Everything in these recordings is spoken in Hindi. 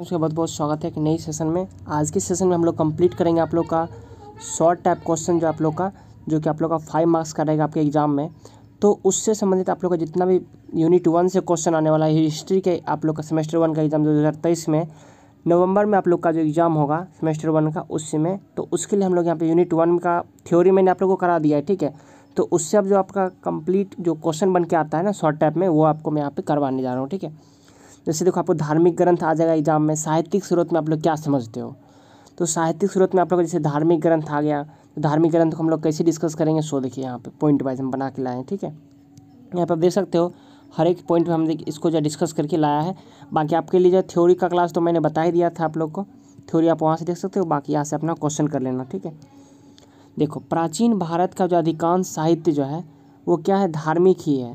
उसके बहुत बहुत स्वागत है एक नई सेशन में आज के सेशन में हम लोग कंप्लीट करेंगे आप लोग का शॉर्ट टाइप क्वेश्चन जो आप लोग का जो कि आप लोग का फाइव मार्क्स का रहेगा आपके एग्जाम में तो उससे संबंधित आप लोग का जितना भी यूनिट वन से क्वेश्चन आने वाला है हिस्ट्री के आप लोग का सेमेस्टर वन का एग्ज़ाम दो हज़ार तेईस में नवंबर में आप लोग का जो एग्ज़ाम होगा सेमेस्टर वन का उससे में तो उसके लिए हम लोग यहाँ पे यूनिट वन का थ्योरी मैंने आप लोग को करा दिया है ठीक है तो उससे अब जो आपका कंप्लीट जो क्वेश्चन बन के आता है ना शॉर्ट टाइप में वो आपको मैं यहाँ पे करवाने जा रहा हूँ ठीक है जैसे देखो आपको धार्मिक ग्रंथ आ जाएगा एग्जाम में साहित्यिक स्रोत में आप लोग क्या समझते हो तो साहित्यिक स्रोत में आप लोग जैसे धार्मिक ग्रंथ आ गया तो धार्मिक ग्रंथ को हम लोग कैसे डिस्कस करेंगे सो देखिए यहाँ पे पॉइंट वाइज हम बना के लाए हैं ठीक है यहाँ पर आप देख सकते हो हर एक पॉइंट में हम इसको जो डिस्कस करके लाया है बाकी आपके लिए जो थ्योरी का क्लास तो मैंने बता ही दिया था आप लोग को थ्योरी आप वहाँ से देख सकते हो बाकी यहाँ से अपना क्वेश्चन कर लेना ठीक है देखो प्राचीन भारत का जो अधिकांश साहित्य जो है वो क्या है धार्मिक ही है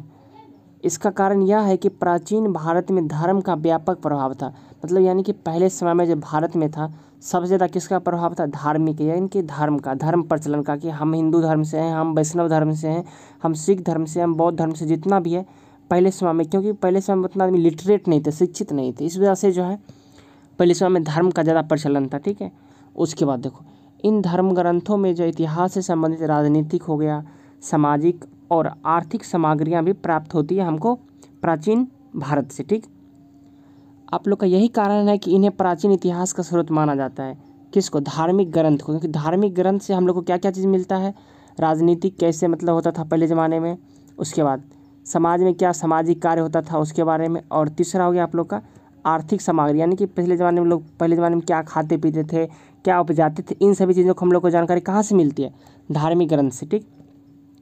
इसका कारण यह है कि प्राचीन भारत में धर्म का व्यापक प्रभाव था मतलब यानी कि पहले समय में जो भारत में था सबसे ज़्यादा किसका प्रभाव था धार्मिक यानी कि धर्म का धर्म प्रचलन का कि हम हिंदू धर्म से हैं हम वैष्णव धर्म से हैं हम सिख धर्म से हम बौद्ध धर्म से जितना भी है पहले समय में क्योंकि पहले समय में उतना आदमी लिटरेट नहीं थे शिक्षित नहीं थे इस वजह से जो है पहले समय में धर्म का ज़्यादा प्रचलन था ठीक है उसके बाद देखो इन धर्म ग्रंथों में जो इतिहास से संबंधित राजनीतिक हो गया सामाजिक और आर्थिक सामग्रियाँ भी प्राप्त होती है हमको प्राचीन भारत से ठीक आप लोग का यही कारण है कि इन्हें प्राचीन इतिहास का स्रोत माना जाता है किसको धार्मिक ग्रंथ को क्योंकि धार्मिक ग्रंथ से हम लोग को क्या क्या चीज़ मिलता है राजनीतिक कैसे मतलब होता था पहले ज़माने में उसके बाद समाज में क्या सामाजिक कार्य होता था उसके बारे में और तीसरा हो गया आप लोग का आर्थिक सामग्री यानी कि पिछले ज़माने में लोग पहले ज़माने में क्या खाते पीते थे क्या उपजाते थे इन सभी चीज़ों को हम लोग को जानकारी कहाँ से मिलती है धार्मिक ग्रंथ से ठीक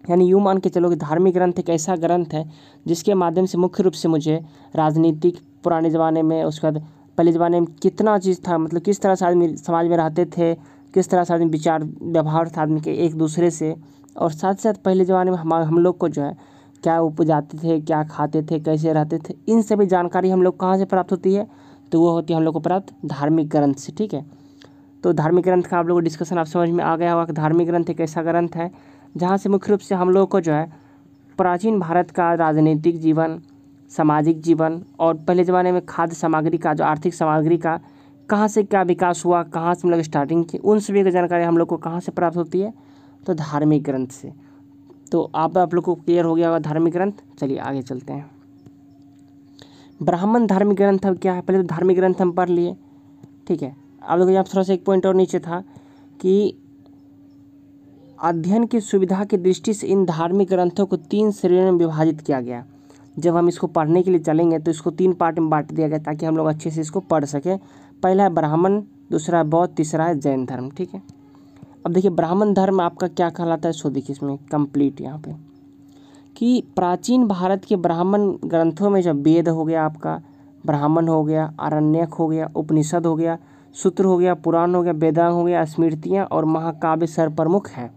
यानी यूँ मान के चलो कि धार्मिक ग्रंथ एक ऐसा ग्रंथ है जिसके माध्यम से मुख्य रूप से मुझे राजनीतिक पुराने ज़माने में उसके बाद पहले ज़माने में कितना चीज़ था मतलब किस तरह से आदमी समाज में रहते थे किस तरह से आदमी विचार व्यवहार था आदमी के एक दूसरे से और साथ साथ पहले ज़माने में हम हम लोग को जो है क्या उपजाते थे क्या खाते थे कैसे रहते थे इन सभी जानकारी हम लोग कहाँ से प्राप्त होती है तो वो होती है हम लोग को प्राप्त धार्मिक ग्रंथ से ठीक है तो धार्मिक ग्रंथ का आप लोग को डिस्कशन आप समझ में आ गया होगा कि धार्मिक ग्रंथ एक ऐसा ग्रंथ है जहाँ से मुख्य रूप से हम लोग को जो है प्राचीन भारत का राजनीतिक जीवन सामाजिक जीवन और पहले ज़माने में खाद्य सामग्री का जो आर्थिक सामग्री का कहाँ से क्या विकास हुआ कहाँ से हम लोग स्टार्टिंग की उन सभी की जानकारी हम लोग को कहाँ से प्राप्त होती है तो धार्मिक ग्रंथ से तो आप आप लोग को क्लियर हो गया होगा धार्मिक ग्रंथ चलिए आगे चलते हैं ब्राह्मण धार्मिक ग्रंथ अब क्या है पहले तो धार्मिक ग्रंथ हम पढ़ लिए ठीक है आप लोग यहाँ थोड़ा सा एक पॉइंट और नीचे था कि अध्ययन की सुविधा की दृष्टि से इन धार्मिक ग्रंथों को तीन श्रेणियों में विभाजित किया गया जब हम इसको पढ़ने के लिए चलेंगे तो इसको तीन पार्ट में बांट दिया गया ताकि हम लोग अच्छे से इसको पढ़ सकें पहला है ब्राह्मण दूसरा है बौद्ध तीसरा है जैन धर्म ठीक है अब देखिए ब्राह्मण धर्म आपका क्या कहलाता है सो देखिए इसमें कंप्लीट यहाँ पे कि प्राचीन भारत के ब्राह्मण ग्रंथों में जब वेद हो गया आपका ब्राह्मण हो गया आरण्यक हो गया उपनिषद हो गया सूत्र हो गया पुराण हो गया वेदांग हो गया स्मृतियाँ और महाकाव्य सर्वप्रमुख हैं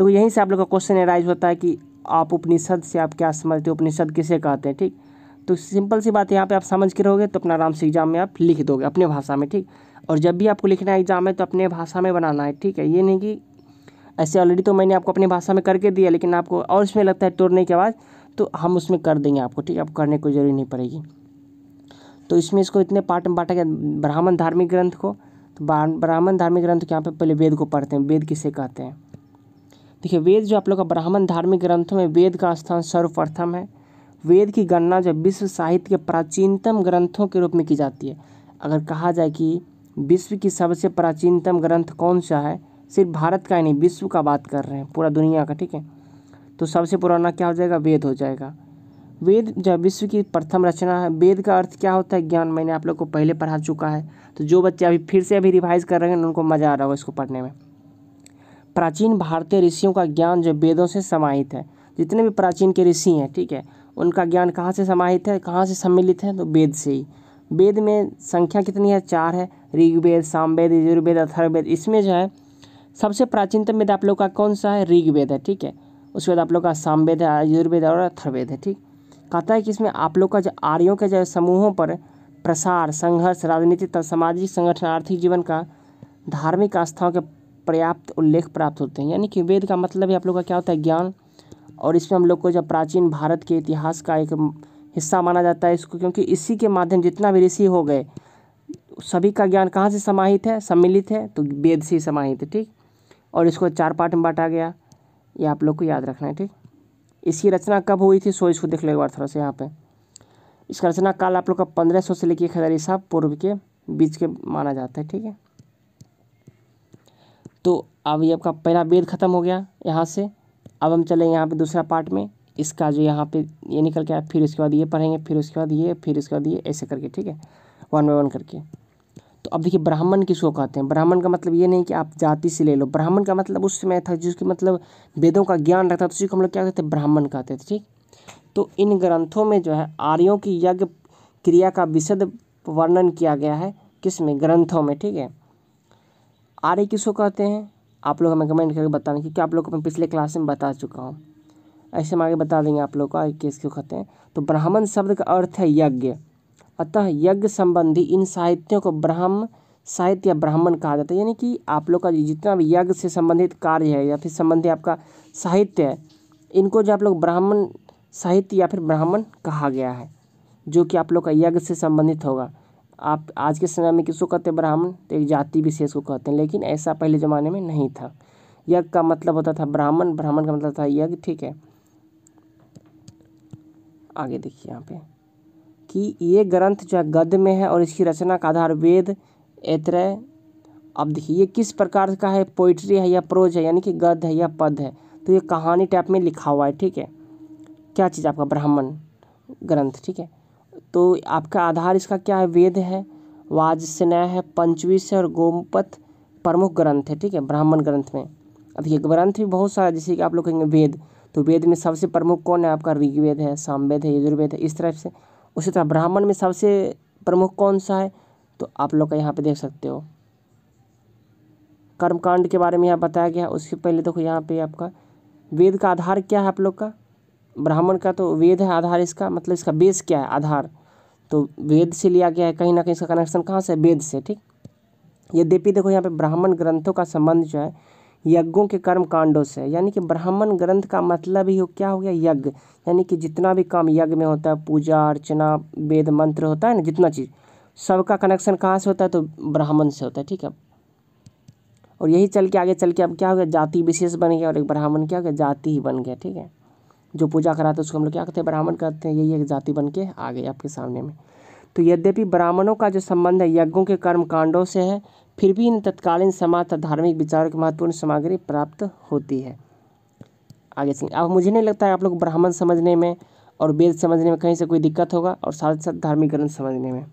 तो यहीं से आप लोग का क्वेश्चन एराइज होता है कि आप उपनिषद से आप क्या समझते हो उपनिषद किसे कहते हैं ठीक तो सिंपल सी बात यहाँ पे आप समझ के रहोगे तो अपना आराम से एग्जाम में आप लिख दोगे अपने भाषा में ठीक और जब भी आपको लिखना है एग्जाम में तो अपने भाषा में बनाना है ठीक है ये नहीं कि ऐसे ऑलरेडी तो मैंने आपको अपनी भाषा में करके दिया लेकिन आपको और इसमें लगता है तोड़ने के आवाज़ तो हम उसमें कर देंगे आपको ठीक है आपको करने की जरूरी नहीं पड़ेगी तो इसमें इसको इतने पार्ट में बांटा गया ब्राह्मण धार्मिक ग्रंथ को तो ब्राह्मण धार्मिक ग्रंथ के यहाँ पर पहले वेद को पढ़ते हैं वेद किसे कहते हैं देखिए वेद जो आप लोग का ब्राह्मण धार्मिक ग्रंथों में वेद का स्थान सर्वप्रथम है वेद की गणना जो विश्व साहित्य के प्राचीनतम ग्रंथों के रूप में की जाती है अगर कहा जाए कि विश्व की सबसे प्राचीनतम ग्रंथ कौन सा है सिर्फ भारत का ही नहीं विश्व का बात कर रहे हैं पूरा दुनिया का ठीक है तो सबसे पुराना क्या हो जाएगा वेद हो जाएगा वेद जब विश्व की प्रथम रचना है वेद का अर्थ क्या होता है ज्ञान मैंने आप लोग को पहले पढ़ा चुका है तो जो बच्चे अभी फिर से अभी रिवाइज़ कर रहे हैं उनको मज़ा आ रहा होगा इसको पढ़ने में प्राचीन भारतीय ऋषियों का ज्ञान जो वेदों से समाहित है जितने भी प्राचीन के ऋषि हैं ठीक है उनका ज्ञान कहाँ से समाहित है कहाँ से सम्मिलित है तो वेद से ही वेद में संख्या कितनी है चार है ऋग्वेद सामवेद यजुर्वेद अथर्वेद इसमें जो है सबसे प्राचीनतम वेद आप लोग का कौन सा है ऋग्वेद है ठीक है उसके बाद आप लोग का सामवेद है यजुर्वेद और अथर्वेद है ठीक कहता है कि इसमें आप लोग का जो आर्यों के जो समूहों पर प्रसार संघर्ष राजनीतिक तथा सामाजिक संगठन आर्थिक जीवन का धार्मिक आस्थाओं के पर्याप्त उल्लेख प्राप्त होते हैं यानी कि वेद का मतलब ही आप लोग का क्या होता है ज्ञान और इसमें हम लोग को जब प्राचीन भारत के इतिहास का एक हिस्सा माना जाता है इसको क्योंकि इसी के माध्यम जितना भी ऋषि हो गए सभी का ज्ञान कहाँ से समाहित है सम्मिलित है तो वेद से ही समाहित है ठीक और इसको चार पार्ट में बांटा गया ये आप लोग को याद रखना है ठीक इसकी रचना कब हुई थी सो इसको देख लो एक बार थोड़ा सा यहाँ पे इसका रचना काल आप लोग का पंद्रह सौ से लेकर एक हज़ार ईसा पूर्व के बीच के माना जाता है ठीक है तो अब ये आपका पहला वेद ख़त्म हो गया यहाँ से अब हम चले यहाँ पे दूसरा पार्ट में इसका जो यहाँ पे ये निकल के आया फिर उसके बाद ये पढ़ेंगे फिर उसके बाद ये फिर उसके बाद ये ऐसे करके ठीक है वन बाई वन करके तो अब देखिए ब्राह्मण किसको कहते हैं ब्राह्मण का मतलब ये नहीं कि आप जाति से ले लो ब्राह्मण का मतलब उस समय था जिसके मतलब वेदों का ज्ञान रखता था उसी को हम लोग क्या कहते हैं ब्राह्मण कहते थे ठीक तो इन ग्रंथों में जो है आर्यों की यज्ञ क्रिया का विशद वर्णन किया गया है किस में ग्रंथों में ठीक है आर ए किसको कहते हैं आप लोग हमें कमेंट करके बताना क्योंकि आप लोग को मैं पिछले क्लास में बता चुका हूँ ऐसे हम आगे बता देंगे आप लोग को आर किस क्यों कहते हैं तो ब्राह्मण शब्द का अर्थ है यज्ञ अतः यज्ञ संबंधी इन साहित्यों को ब्राह्म साहित्य या ब्राह्मण कहा जाता है यानी कि आप लोग का जितना भी यज्ञ से संबंधित कार्य है या फिर संबंधी आपका साहित्य है इनको जो आप लोग ब्राह्मण साहित्य या फिर ब्राह्मण कहा गया है जो कि आप लोग का यज्ञ से संबंधित होगा आप आज के समय में किसको कहते हैं ब्राह्मण तो एक जाति विशेष को कहते हैं लेकिन ऐसा पहले ज़माने में नहीं था यज्ञ का मतलब होता था ब्राह्मण ब्राह्मण का मतलब था यज्ञ ठीक है आगे देखिए यहाँ पे कि ये ग्रंथ जो है गद्य में है और इसकी रचना का आधार वेद ऐतरय अब देखिए ये किस प्रकार का है पोइट्री है या प्रोज है यानी कि गद्य है या पद है तो ये कहानी टाइप में लिखा हुआ है ठीक है क्या चीज़ आपका ब्राह्मण ग्रंथ ठीक है तो आपका आधार इसका क्या है वेद है वाज स्नेह है पंचविश है और गोमपथ प्रमुख ग्रंथ है ठीक है ब्राह्मण ग्रंथ में अब ये ग्रंथ भी बहुत सारा जैसे कि आप लोग कहेंगे वेद तो वेद में सबसे प्रमुख कौन है आपका ऋग्वेद है सामवेद है यजुर्वेद है इस तरह से उसी तरह ब्राह्मण में सबसे प्रमुख कौन सा है तो आप लोग का यहाँ पे देख सकते हो कर्मकांड के बारे में यहाँ बताया गया उसके पहले देखो यहाँ पे आपका वेद का आधार क्या है आप लोग का ब्राह्मण का तो वेद है आधार इसका मतलब इसका बेस क्या है आधार तो वेद से लिया गया है कहीं ना कहीं इसका कनेक्शन कहाँ से वेद से ठीक यद्यपि देखो यहाँ पे ब्राह्मण ग्रंथों का संबंध जो है यज्ञों के कर्म कांडों से यानी कि ब्राह्मण ग्रंथ का मतलब ही हो क्या हो गया यज्ञ यानी कि जितना भी काम यज्ञ में होता है पूजा अर्चना वेद मंत्र होता है ना जितना चीज़ सबका कनेक्शन कहाँ से होता है तो ब्राह्मण से होता है ठीक है और यही चल के आगे चल के अब क्या हो गया जाति विशेष बन गया और एक ब्राह्मण क्या हो गया जाति ही बन गया ठीक है जो पूजा कराते हैं उसको हम लोग क्या कहते हैं ब्राह्मण कहते हैं यही एक जाति बन के आ गई आपके सामने में तो यद्यपि ब्राह्मणों का जो संबंध है यज्ञों के कर्म कांडों से है फिर भी इन तत्कालीन समाज तथा धार्मिक विचारों की महत्वपूर्ण सामग्री प्राप्त होती है आगे से अब मुझे नहीं लगता है आप लोग ब्राह्मण समझने में और वेद समझने में कहीं से कोई दिक्कत होगा और साथ साथ धार्मिक ग्रंथ समझने में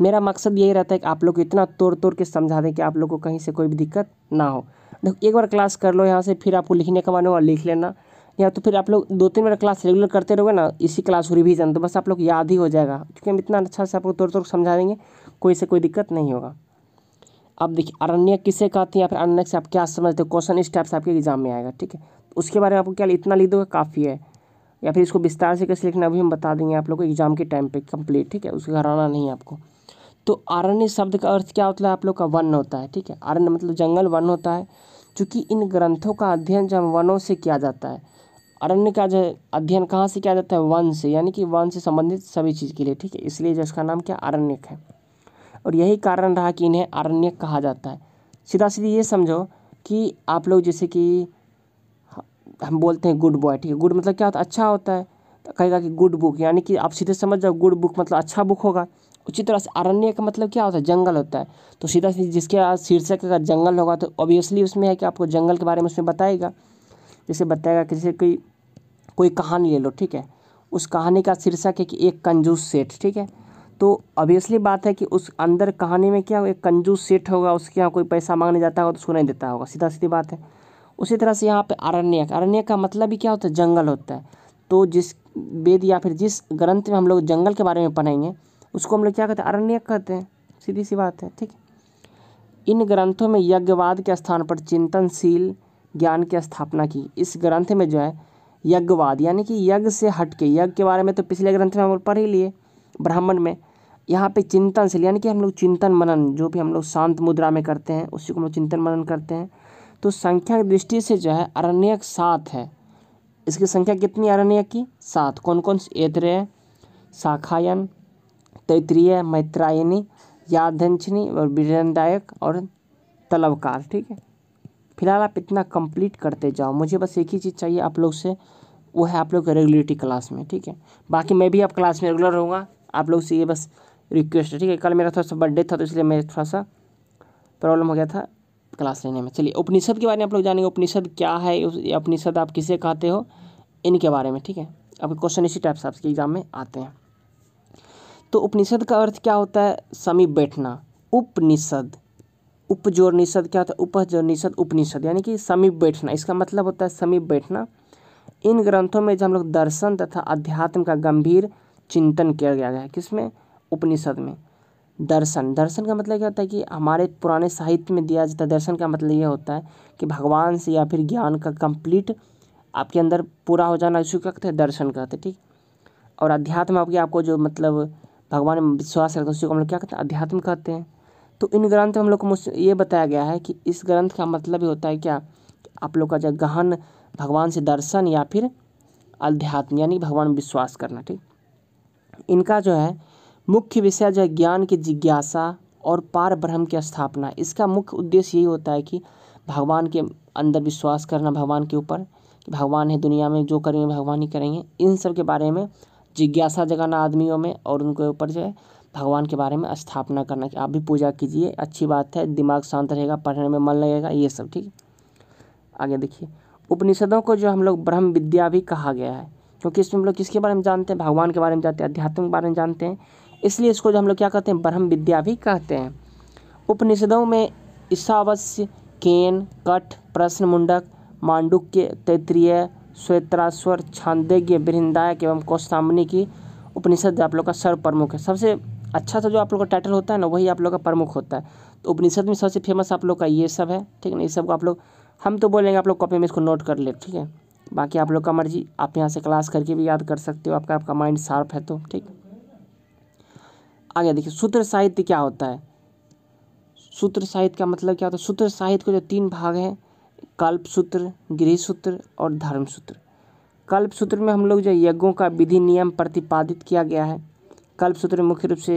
मेरा मकसद यही रहता है कि आप लोग को इतना तोड़ तोड़ के समझा दें कि आप लोग को कहीं से कोई भी दिक्कत ना हो देखो एक बार क्लास कर लो यहाँ से फिर आपको लिखने का मानो लिख लेना या तो फिर आप लोग दो तीन बार क्लास रेगुलर करते रहोगे ना इसी क्लास को रिविज़न तो बस आप लोग याद ही हो जाएगा क्योंकि हम इतना अच्छा से आपको तोड़ तोड़ समझा देंगे कोई से कोई दिक्कत नहीं होगा अब देखिए अरण्य किसे कहते हैं या फिर अरण्य से आप क्या समझते हो क्वेश्चन इस टाइप से आपके एग्जाम में आएगा ठीक है उसके बारे में आपको क्या इतना लिख दोगे काफ़ी है या फिर इसको विस्तार से कैसे लिखना अभी हम बता देंगे आप लोग को एग्जाम के टाइम पे कंप्लीट ठीक है उसको घराना नहीं है आपको तो अरण्य शब्द का अर्थ क्या होता है आप लोग का वन होता है ठीक है अरण्य मतलब जंगल वन होता है चूँकि इन ग्रंथों का अध्ययन जब वनों से किया जाता है अरण्य का जो अध्ययन कहाँ से किया जाता है वन से यानी कि वन से संबंधित सभी चीज़ के लिए ठीक है इसलिए जो इसका नाम क्या अरण्यक है और यही कारण रहा कि इन्हें अरण्य कहा जाता है सीधा सीधी ये समझो कि आप लोग जैसे कि हम बोलते हैं गुड बॉय ठीक है गुड मतलब क्या होता है अच्छा होता है तो कहेगा कि गुड बुक यानी कि आप सीधे समझ जाओ गुड बुक मतलब अच्छा बुक होगा उसी तरह से अरण्य का मतलब क्या होता है जंगल होता है तो सीधा सीधे जिसके शीर्षक अगर जंगल होगा तो ऑब्वियसली उसमें है कि आपको जंगल के बारे में उसमें बताएगा जैसे बताएगा कि जैसे कोई कोई कहानी ले लो ठीक है उस कहानी का शीर्षक है कि एक कंजूस सेठ ठीक है तो ऑब्वियसली बात है कि उस अंदर कहानी में क्या एक कंजूस सेठ होगा उसके यहाँ कोई पैसा मांगने जाता होगा तो सुना नहीं देता होगा सीधा सीधी बात है उसी तरह से यहाँ पर अरण्यक अरण्य का मतलब ही क्या होता है जंगल होता है तो जिस वेद या फिर जिस ग्रंथ में हम लोग जंगल के बारे में पढ़ेंगे उसको हम लोग क्या कहते हैं अरण्यक कहते हैं सीधी सी बात है ठीक है इन ग्रंथों में यज्ञवाद के स्थान पर चिंतनशील ज्ञान की स्थापना की इस ग्रंथ में जो है यज्ञवाद यानी कि यज्ञ से हट के यज्ञ के बारे में तो पिछले ग्रंथ में हम लोग पढ़ ही लिए ब्राह्मण में यहाँ पे चिंतनशील यानी कि हम लोग चिंतन मनन जो भी हम लोग शांत मुद्रा में करते हैं उसी को हम लोग चिंतन मनन करते हैं तो संख्या की दृष्टि से जो है अरण्यक सात है इसकी संख्या कितनी अरण्य की सात कौन कौन से शाखायन तैतरीय मैत्रायणी यादंशनी और वीरदायक और तलवकार ठीक है फ़िलहाल आप इतना कंप्लीट करते जाओ मुझे बस एक ही चीज़ चाहिए आप लोग से वो है आप लोग का रेगुलरिटी क्लास में ठीक है बाकी मैं भी आप क्लास में रेगुलर रहूँगा आप लोग से ये बस रिक्वेस्ट है ठीक है कल मेरा थोड़ा सा बर्थडे था तो इसलिए मेरा थोड़ा सा प्रॉब्लम हो गया था क्लास लेने में चलिए उपनिषद के बारे में आप लोग जानेंगे उपनिषद क्या है उपनिषद आप किसे कहते हो इनके बारे में ठीक है आपके क्वेश्चन इसी टाइप से आपके एग्ज़ाम में आते हैं तो उपनिषद का अर्थ क्या होता है समीप बैठना उपनिषद उपजोरनिषद क्या होता है उपजोरनिषद उपनिषद यानी कि समीप बैठना इसका मतलब होता है समीप बैठना इन ग्रंथों में जो हम लोग दर्शन तथा अध्यात्म का गंभीर चिंतन किया गया है किसमें उपनिषद में दर्शन दर्शन का मतलब क्या होता है कि हमारे पुराने साहित्य में दिया जाता है दर्शन का मतलब ये होता है कि भगवान से या फिर ज्ञान का कंप्लीट आपके अंदर पूरा हो जाना इसी कहते हैं दर्शन कहते हैं ठीक और अध्यात्म आपके आपको जो मतलब भगवान में विश्वास रखते हैं को हम लोग क्या कहते हैं अध्यात्म कहते हैं तो इन ग्रंथ हम लोग को ये बताया गया है कि इस ग्रंथ का मतलब ही होता है क्या आप लोग का जो गहन भगवान से दर्शन या फिर अध्यात्म यानी भगवान विश्वास करना ठीक इनका जो है मुख्य विषय जो है ज्ञान की जिज्ञासा और पार ब्रह्म की स्थापना इसका मुख्य उद्देश्य यही होता है कि भगवान के अंदर विश्वास करना भगवान के ऊपर कि भगवान है दुनिया में जो करेंगे भगवान ही करेंगे इन सब के बारे में जिज्ञासा जगाना आदमियों में और उनके ऊपर जो है भगवान के बारे में स्थापना करना कि आप भी पूजा कीजिए अच्छी बात है दिमाग शांत रहेगा पढ़ने में मन लगेगा ये सब ठीक आगे देखिए उपनिषदों को जो हम लोग ब्रह्म विद्या भी कहा गया है क्योंकि इसमें हम लोग किसके बारे में जानते हैं भगवान के बारे में जानते हैं अध्यात्म के बारे में जानते हैं इसलिए इसको जो हम लोग क्या कहते हैं ब्रह्म विद्या भी कहते हैं उपनिषदों में ईसावश्य केन कठ प्रश्न मुंडक मांडुक्य तैतरीय श्वेत्राश्वर छांदेज्य बृहदायक एवं कौशाम्बनी की उपनिषद आप लोग का सर्व प्रमुख है सबसे अच्छा सा जो आप लोग का टाइटल होता है ना वही आप लोग का प्रमुख होता है तो उपनिषद में सबसे फेमस आप लोग का ये सब है ठीक है ना ये सब को आप लोग हम तो बोलेंगे आप लोग कॉपी में इसको नोट कर ले ठीक है बाकी आप लोग का मर्जी आप यहाँ से क्लास करके भी याद कर सकते हो आपका आपका माइंड शार्प है तो ठीक आगे देखिए सूत्र साहित्य क्या होता है सूत्र साहित्य का मतलब क्या होता है सूत्र साहित्य के जो तीन भाग हैं कल्प सूत्र गृह सूत्र और धर्म सूत्र कल्प सूत्र में हम लोग जो यज्ञों का विधि नियम प्रतिपादित किया गया है कल्पसूत्र में मुख्य रूप से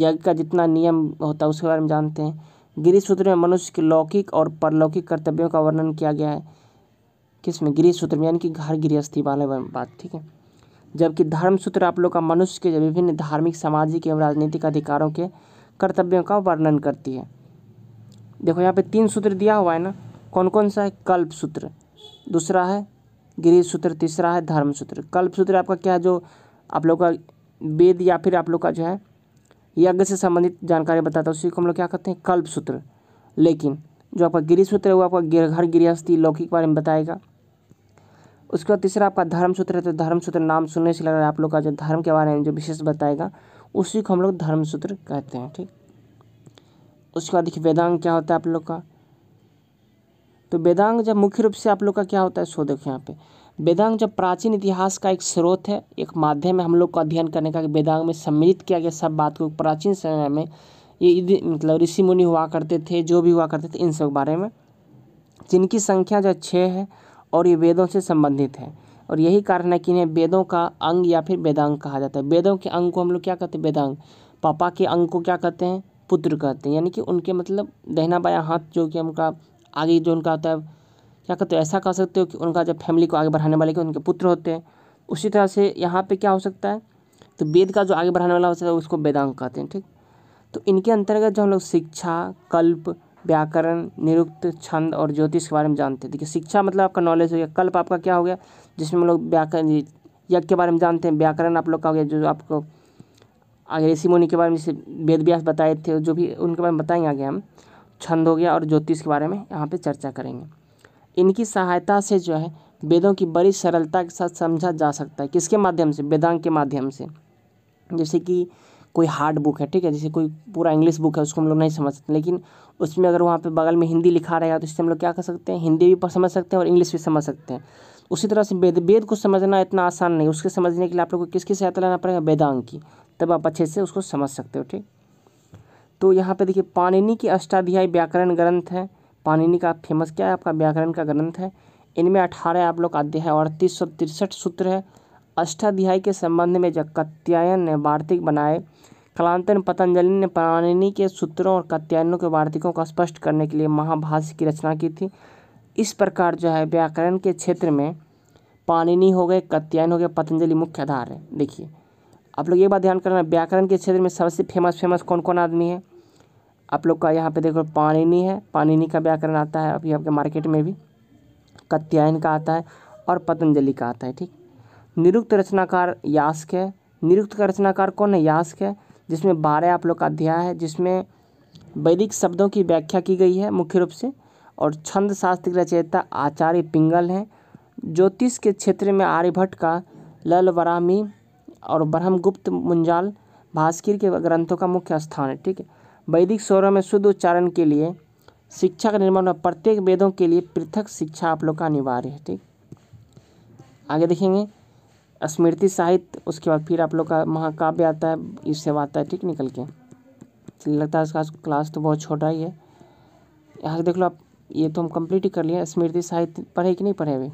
यज्ञ का जितना नियम होता है उसके बारे में जानते हैं गृह सूत्र में मनुष्य के लौकिक और परलौकिक कर्तव्यों का वर्णन किया गया है किसमें गृह सूत्र में यानी कि घर गृहस्थी वाले बात ठीक है जबकि धर्म सूत्र आप लोग का मनुष्य के विभिन्न धार्मिक सामाजिक एवं राजनीतिक अधिकारों के कर्तव्यों का वर्णन करती है देखो यहाँ पे तीन सूत्र दिया हुआ है ना कौन कौन सा है कल्प सूत्र दूसरा है गृह सूत्र तीसरा है धर्म सूत्र कल्प सूत्र आपका क्या है जो आप लोग का वेद या फिर आप लोग का जो है यज्ञ से संबंधित जानकारी बताता है उसी को हम लोग क्या कहते हैं कल्प सूत्र लेकिन जो आपका गिरी सूत्र है वो आपका घर गृहस्थी लौकिक बारे में बताएगा उसके बाद तीसरा आपका धर्म सूत्र है तो धर्म सूत्र नाम सुनने से लग रहा है आप लोग का जो धर्म के बारे में जो विशेष बताएगा उसी को हम लोग धर्म सूत्र कहते हैं ठीक उसके बाद देखिए वेदांग क्या होता है आप लोग का तो वेदांग जब मुख्य रूप से आप लोग का क्या होता है सो देखो यहाँ पे वेदांग जब प्राचीन इतिहास का एक स्रोत है एक माध्यम है हम लोग को अध्ययन करने का कि वेदांग में सम्मिलित किया गया सब बात को प्राचीन समय में ये मतलब ऋषि मुनि हुआ करते थे जो भी हुआ करते थे इन सब बारे में जिनकी संख्या जो छः है और ये वेदों से संबंधित है और यही कारण है कि इन्हें वेदों का अंग या फिर वेदांग कहा जाता है वेदों के अंग को हम लोग क्या कहते हैं वेदांग पापा के अंग को क्या कहते हैं पुत्र कहते हैं यानी कि उनके मतलब दहना बाया हाथ जो कि उनका आगे जो उनका होता है क्या कहते हो ऐसा कह सकते हो कि उनका जब फैमिली को आगे बढ़ाने वाले के उनके पुत्र होते हैं उसी तरह से यहाँ पे क्या हो सकता है तो वेद का जो आगे बढ़ाने वाला होता है उसको वेदांग कहते हैं ठीक तो इनके अंतर्गत जो हम लोग शिक्षा कल्प व्याकरण निरुक्त छंद और ज्योतिष के बारे में जानते हैं देखिए शिक्षा मतलब आपका नॉलेज हो गया कल्प आपका क्या हो गया जिसमें हम लोग व्याकरण यज्ञ के बारे में जानते हैं व्याकरण आप लोग का हो गया जो आपको आगे ऋषि मुनि के बारे में जैसे वेद व्यास बताए थे जो भी उनके बारे में बताएंगे आगे हम छंद हो गया और ज्योतिष के बारे में यहाँ पर चर्चा करेंगे इनकी सहायता से जो है वेदों की बड़ी सरलता के साथ समझा जा सकता है किसके माध्यम से वेदांग के माध्यम से जैसे कि कोई हार्ड बुक है ठीक है जैसे कोई पूरा इंग्लिश बुक है उसको हम लोग नहीं समझ सकते लेकिन उसमें अगर वहाँ पे बगल में हिंदी लिखा रहेगा तो इससे हम लोग क्या कर सकते हैं हिंदी भी समझ सकते हैं और इंग्लिश भी समझ सकते हैं उसी तरह से वेद वेद को समझना इतना आसान नहीं उसके समझने के लिए आप लोग को किसकी सहायता लेना पड़ेगा वेदांग की तब आप अच्छे से उसको समझ सकते हो ठीक तो यहाँ पर देखिए पानिनी की अष्टाध्यायी व्याकरण ग्रंथ है पाणिनि का फेमस क्या है आपका व्याकरण का ग्रंथ है इनमें अठारह आप लोग का अध्याय और तीस सौ तिरसठ सूत्र है अष्टाध्याय के संबंध में जब कत्यायन ने वार्तिक बनाए कलांतन पतंजलि ने पाणिनि के सूत्रों और कत्यायनों के वार्तिकों का स्पष्ट करने के लिए महाभाष्य की रचना की थी इस प्रकार जो है व्याकरण के क्षेत्र में पाणिनि हो गए कत्यायन हो गए पतंजलि मुख्य आधार है देखिए आप लोग ये बात ध्यान करना व्याकरण के क्षेत्र में सबसे फेमस फेमस कौन कौन आदमी है आप लोग का यहाँ पे देखो पाणिनि है पाणिनि का व्याकरण आता है अभी आपके मार्केट में भी कत्यायन का आता है और पतंजलि का आता है ठीक निरुक्त रचनाकार यास्क है निरुक्त का रचनाकार कौन है यास्क है जिसमें बारह आप लोग का अध्याय है जिसमें वैदिक शब्दों की व्याख्या की गई है मुख्य रूप से और छंद शास्त्र की रचयिता आचार्य पिंगल हैं ज्योतिष के क्षेत्र में आर्यभट्ट का लल वरामी और ब्रह्मगुप्त मुंजाल भास्कर के ग्रंथों का मुख्य स्थान है ठीक है वैदिक स्वरों में शुद्ध उच्चारण के लिए शिक्षा का निर्माण में प्रत्येक वेदों के लिए पृथक शिक्षा आप लोग का अनिवार्य है ठीक आगे देखेंगे स्मृति साहित्य उसके बाद फिर आप लोग का महाकाव्य आता है इससे आता है ठीक निकल के चलिए लगता है इसका क्लास तो बहुत छोटा ही है यहाँ देख लो आप ये तो हम कंप्लीट ही कर लिए स्मृति साहित्य पढ़े कि नहीं पढ़े अभी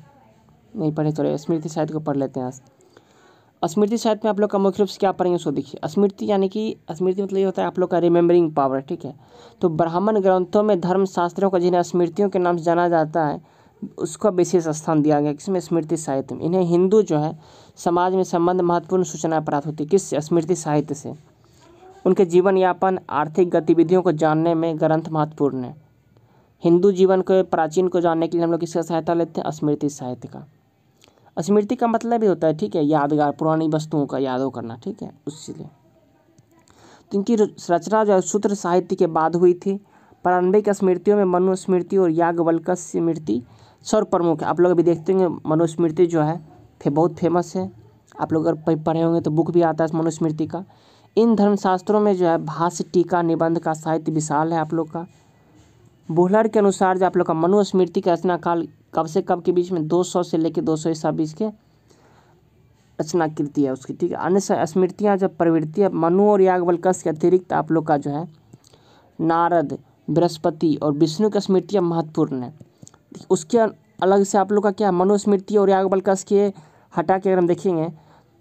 नहीं पढ़े चलो स्मृति साहित्य को पढ़ लेते हैं आज स्मृति साहित्य में आप लोग का मुख्य रूप से क्या पढ़ेंगे सो देखिए स्मृति यानी कि स्मृति मतलब ये होता है आप लोग का रिमेम्बरिंग पावर ठीक है तो ब्राह्मण ग्रंथों में धर्मशास्त्रों का जिन्हें स्मृतियों के नाम से जाना जाता है उसका विशेष स्थान दिया गया किसमें स्मृति साहित्य में इन्हें हिंदू जो है समाज में संबंध महत्वपूर्ण सूचना प्राप्त होती है किस स्मृति साहित्य से उनके जीवन यापन आर्थिक गतिविधियों को जानने में ग्रंथ महत्वपूर्ण है हिंदू जीवन के प्राचीन को जानने के लिए हम लोग किसका सहायता लेते हैं स्मृति साहित्य का स्मृति का मतलब ही होता है ठीक है यादगार पुरानी वस्तुओं का यादों करना ठीक है उसलिए तो इनकी रचना जो है सूत्र साहित्य के बाद हुई थी प्रारंभिक स्मृतियों में मनुस्मृति और याग्ञवल्क स्मृति सर्व प्रमुख है आप लोग अभी देखते होंगे मनुस्मृति जो है फे बहुत फेमस है आप लोग अगर पढ़े होंगे तो बुक भी आता है मनुस्मृति का इन धर्मशास्त्रों में जो है भाष्य टीका निबंध का साहित्य विशाल है आप लोग का बोहलर के अनुसार जो आप लोग का मनुस्मृति का रचना काल कब से कब के बीच में 200 से लेकर दो सौ ईसा बीच के रचना कृति है उसकी ठीक है अन्य स्मृतियाँ जब प्रवृत्ति मनु और यागवल्कस के अतिरिक्त आप लोग का जो है नारद बृहस्पति और विष्णु की स्मृतियाँ महत्वपूर्ण है उसके अलग से आप लोग का क्या मनुस्मृति और यागवल्कस के हटा के अगर हम देखेंगे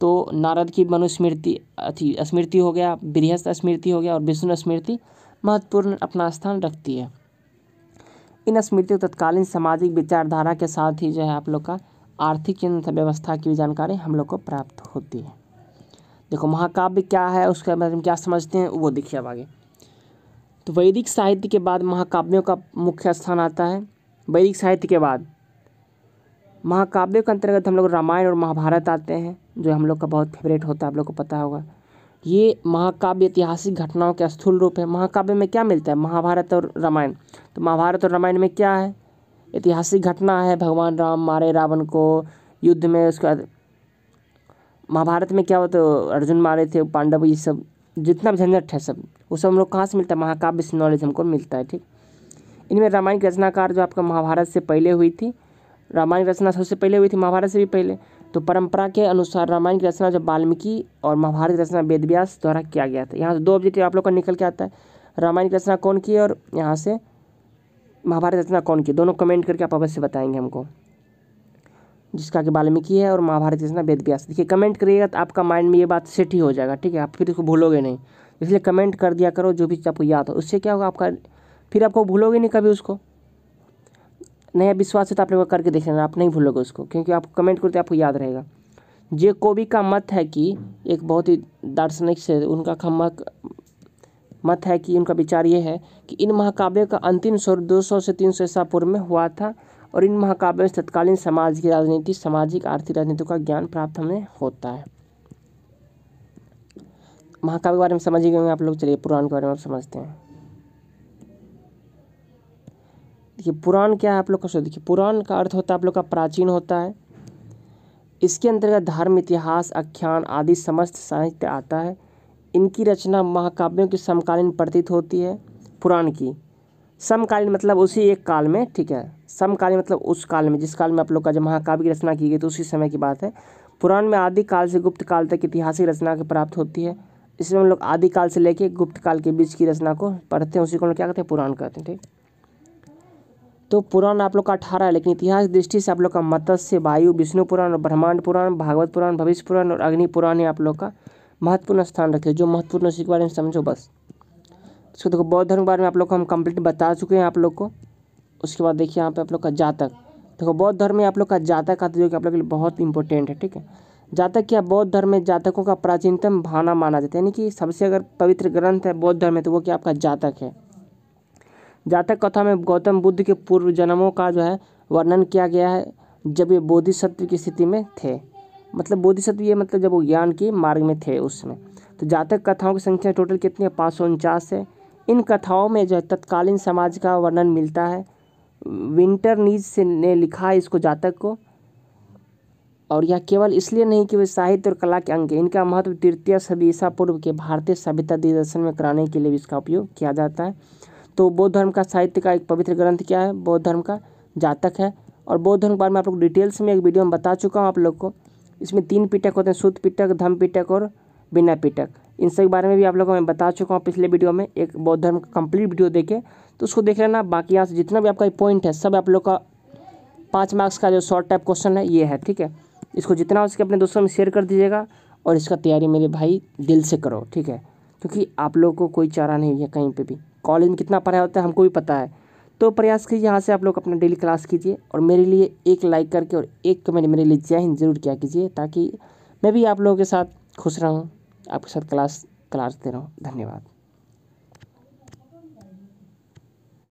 तो नारद की मनुस्मृति अथी स्मृति हो गया बृहस्थ स्मृति हो गया और विष्णु स्मृति महत्वपूर्ण अपना स्थान रखती है इन स्मृतियों तत्कालीन सामाजिक विचारधारा के साथ ही जो है आप लोग का आर्थिक व्यवस्था की भी जानकारी हम लोग को प्राप्त होती है देखो महाकाव्य क्या है उसके बारे में क्या समझते हैं वो देखिए अब आगे तो वैदिक साहित्य के बाद महाकाव्यों का मुख्य स्थान आता है वैदिक साहित्य के बाद महाकाव्यों के अंतर्गत हम लोग रामायण और महाभारत आते हैं जो हम लोग का बहुत फेवरेट होता है आप लोग को पता होगा ये महाकाव्य ऐतिहासिक घटनाओं के स्थूल रूप है महाकाव्य में क्या मिलता है महाभारत और रामायण तो महाभारत और रामायण में क्या है ऐतिहासिक घटना है भगवान राम मारे रावण को युद्ध में उसके बाद महाभारत में क्या होता तो है अर्जुन मारे थे पांडव ये सब जितना भी झंझट है सब वो सब हम लोग कहाँ से मिलता है महाकाव्य से नॉलेज हमको मिलता है ठीक इनमें रामायण रचनाकार जो आपका महाभारत से पहले हुई थी रामायण रचना सबसे पहले हुई थी महाभारत से भी पहले तो परंपरा के अनुसार रामायण की रचना जो वाल्मीकि और महाभारत की रचना वेदव्यास द्वारा किया गया था यहाँ से दो ऑब्जेक्टिव आप लोग का निकल के आता है रामायण की रचना कौन की और यहाँ से महाभारत रचना कौन की दोनों कमेंट करके आप अवश्य बताएंगे हमको जिसका कि वाल्मीकि है और महाभारत रचना वेद व्यास देखिए कमेंट करिएगा तो आपका माइंड में ये बात सेट ही हो जाएगा ठीक है आप फिर इसको भूलोगे नहीं इसलिए कमेंट कर दिया करो जो भी आपको याद हो उससे क्या होगा आपका फिर आपको भूलोगे नहीं कभी उसको नया विश्वास है तो आप लोग करके देख लेना आप नहीं भूलोगे उसको क्योंकि आप कमेंट करते आपको याद रहेगा जे कोबी का मत है कि एक बहुत ही दार्शनिक से उनका खमक मत है कि उनका विचार ये है कि इन महाकाव्यों का अंतिम स्वर दो सौ से तीन सौ ईसा पूर्व में हुआ था और इन महाकाव्यों से तत्कालीन समाज की राजनीति सामाजिक आर्थिक राजनीति का ज्ञान प्राप्त हमें होता है महाकाव्य के बारे में समझिए आप लोग चलिए पुराण के बारे में आप समझते हैं देखिए पुराण क्या है आप लोग का सो देखिए पुराण का अर्थ होता है आप लोग का प्राचीन होता है इसके अंतर्गत धर्म इतिहास आख्यान आदि समस्त साहित्य आता है इनकी रचना महाकाव्यों की समकालीन प्रतीत होती है पुराण की समकालीन मतलब उसी एक काल में ठीक है समकालीन मतलब उस काल में जिस काल में आप लोग का जब महाकाव्य की रचना की गई तो उसी समय की बात है पुराण में आदि काल से गुप्त काल तक ऐतिहासिक रचना की प्राप्त होती है इसमें हम लोग आदि काल से लेके गुप्त काल के बीच की रचना को पढ़ते हैं उसी को हम क्या कहते हैं पुराण कहते हैं ठीक तो पुराण आप लोग का अठारह है लेकिन इतिहास दृष्टि से आप लोग का मत्स्य वायु विष्णु पुराण और ब्रह्मांड पुराण भागवत पुराण भविष्य पुराण और अग्नि पुराण आप लोग का महत्वपूर्ण स्थान रखे जो महत्वपूर्ण उसी के बारे में समझो बस उसको देखो बौद्ध धर्म के बारे में आप लोग को हम कंप्लीट बता चुके हैं आप लोग को उसके बाद देखिए यहाँ पे आप लोग का जातक देखो बौद्ध धर्म में आप लोग का जातक आता है जो कि आप लोग के लिए बहुत इंपॉर्टेंट है ठीक है जातक क्या बौद्ध धर्म में जातकों का प्राचीनतम भाना माना जाता है यानी कि सबसे अगर पवित्र ग्रंथ है बौद्ध धर्म में तो वो क्या आपका जातक है जातक कथा में गौतम बुद्ध के पूर्व जन्मों का जो है वर्णन किया गया है जब ये बोधिसत्व की स्थिति में थे मतलब बोधिसत्व ये मतलब जब वो ज्ञान के मार्ग में थे उसमें तो जातक कथाओं की संख्या टोटल कितनी है पाँच सौ उनचास है इन कथाओं में जो है तत्कालीन समाज का वर्णन मिलता है विंटर नीज से ने लिखा है इसको जातक को और यह केवल इसलिए नहीं कि वे साहित्य और कला के अंग इनका महत्व तृतीय सदी ईसा पूर्व के भारतीय सभ्यता दिग्दर्शन में कराने के लिए भी इसका उपयोग किया जाता है तो बौद्ध धर्म का साहित्य का एक पवित्र ग्रंथ क्या है बौद्ध धर्म का जातक है और बौद्ध धर्म के बारे में आप लोग डिटेल्स में एक वीडियो में बता चुका हूँ आप लोग को इसमें तीन पिटक होते हैं शुद्ध पिटक धम पिटक और बिना पिटक इन सब के बारे में भी आप लोगों को मैं बता चुका हूँ पिछले वीडियो में एक बौद्ध धर्म का कंप्लीट वीडियो देखे तो उसको देख लेना बाकी यहाँ से जितना भी आपका पॉइंट है सब आप लोग का पाँच मार्क्स का जो शॉर्ट टाइप क्वेश्चन है ये है ठीक है इसको जितना हो सके अपने दोस्तों में शेयर कर दीजिएगा और इसका तैयारी मेरे भाई दिल से करो ठीक है क्योंकि आप लोगों को कोई चारा नहीं है कहीं पे भी कॉलेज में कितना पढ़ाया होता है हमको भी पता है तो प्रयास कीजिए यहाँ से आप लोग अपना डेली क्लास कीजिए और मेरे लिए एक लाइक करके और एक कमेंट मेरे लिए जय हिंद जरूर किया कीजिए ताकि मैं भी आप लोगों के साथ खुश रहूँ आपके साथ क्लास क्लास दे रहा हूँ धन्यवाद